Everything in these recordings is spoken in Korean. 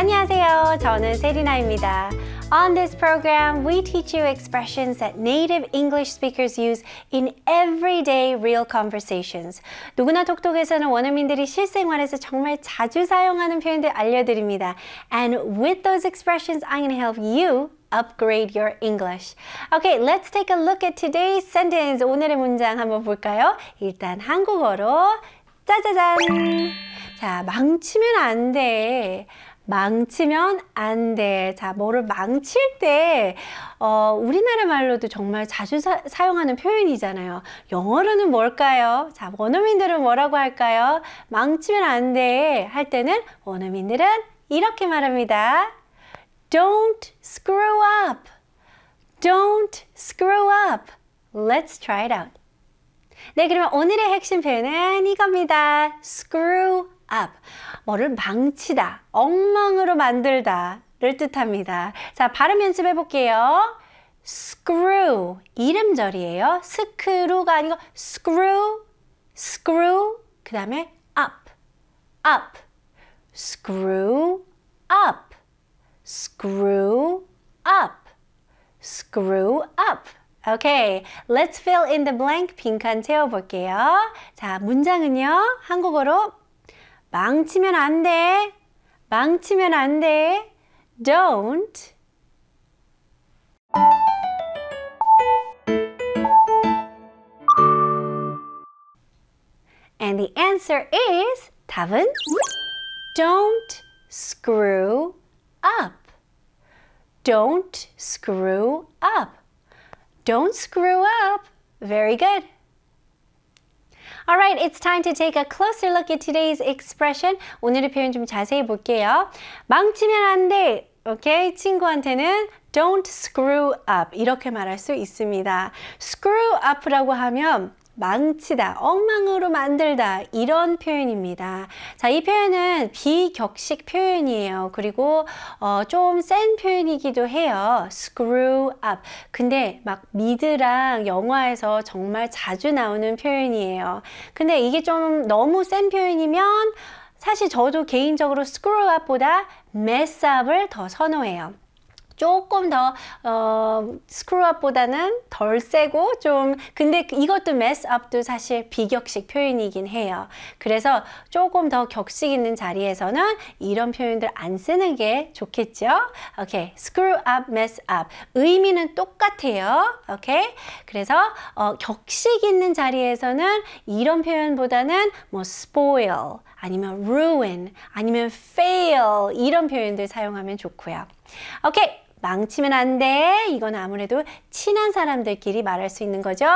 안녕하세요. 저는 세리나입니다. On this program, we teach you expressions that native English speakers use in everyday real conversations. 누구나 톡톡에서는 원어민들이 실생활에서 정말 자주 사용하는 표현들 알려드립니다. And with those expressions, I'm going to help you upgrade your English. Okay, let's take a look at today's sentence. 오늘의 문장 한번 볼까요? 일단 한국어로 짜자잔! 자, 망치면 안 돼. 망치면 안 돼. 자, 뭐를 망칠 때, 어, 우리나라 말로도 정말 자주 사, 용하는 표현이잖아요. 영어로는 뭘까요? 자, 원어민들은 뭐라고 할까요? 망치면 안 돼. 할 때는 원어민들은 이렇게 말합니다. Don't screw up. Don't screw up. Let's try it out. 네, 그러면 오늘의 핵심 표현은 이겁니다. screw up. 뭐를 망치다, 엉망으로 만들다를 뜻합니다. 자, 발음 연습해 볼게요. screw 이름절이에요. 스크루가 아니고 screw, screw 그 다음에 up, up, screw up, screw up, screw up. Okay, let's fill in the blank 빈칸 채워볼게요. 자, 문장은요, 한국어로 망치면 안 돼. 망치면 안 돼. Don't. And the answer is 답은 Don't screw up. Don't screw up. Don't screw up. Very good. Alright, it's time to take a closer look at today's expression. 오늘의 표현 좀 자세히 볼게요. 망치면 안 돼. 오케이? 친구한테는 don't screw up 이렇게 말할 수 있습니다. screw up라고 하면 망치다, 엉망으로 만들다 이런 표현입니다. 자, 이 표현은 비격식 표현이에요. 그리고 어, 좀 센 표현이기도 해요. screw up. 근데 막 미드랑 영화에서 정말 자주 나오는 표현이에요. 근데 이게 좀 너무 센 표현이면 사실 저도 개인적으로 screw up보다 mess up을 더 선호해요. 조금 더 어, 스크루업보다는 덜 세고 좀 근데 이것도 메스업도 사실 비격식 표현이긴 해요. 그래서 조금 더 격식 있는 자리에서는 이런 표현들 안 쓰는 게 좋겠죠. 오케이, 스 c r e w up, 의미는 똑같아요. 오케이, 그래서 어, 격식 있는 자리에서는 이런 표현보다는 뭐 spoil 아니면 ruin 아니면 fail 이런 표현들 사용하면 좋고요. 오케이, 망치면 안 돼. 이건 아무래도 친한 사람들끼리 말할 수 있는 거죠.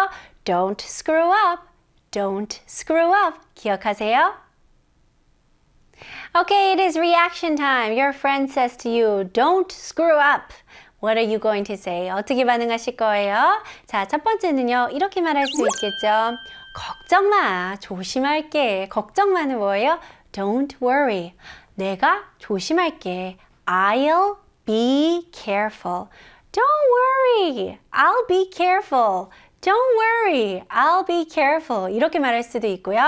Don't screw up. Don't screw up. 기억하세요. Okay, it is reaction time. Your friend says to you, don't screw up. What are you going to say? 어떻게 반응하실 거예요? 자, 첫 번째는요. 이렇게 말할 수 있겠죠. 걱정 마. 조심할게. 걱정 마는 뭐예요? Don't worry. 내가 조심할게. I'll Be careful. Don't worry. I'll be careful. Don't worry, I'll be careful. 이렇게 말할 수도 있고요.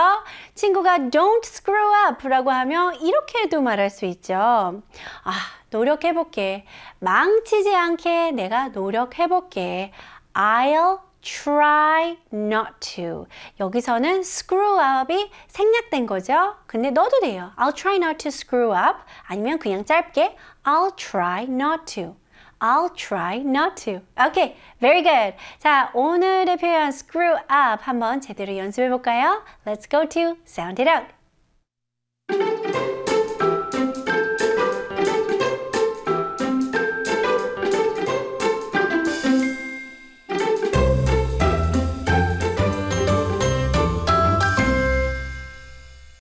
친구가 don't screw up 라고 하면 이렇게도 말할 수 있죠. 아, 노력해볼게. 망치지 않게 내가 노력해볼게. I'll try not to. 여기서는 screw up이 생략된 거죠. 근데 너도 돼요. I'll try not to screw up. 아니면 그냥 짧게 I'll try not to. I'll try not to. Okay, very good. 자, 오늘의 표현 screw up 한번 제대로 연습해 볼까요? Let's go to sound it out.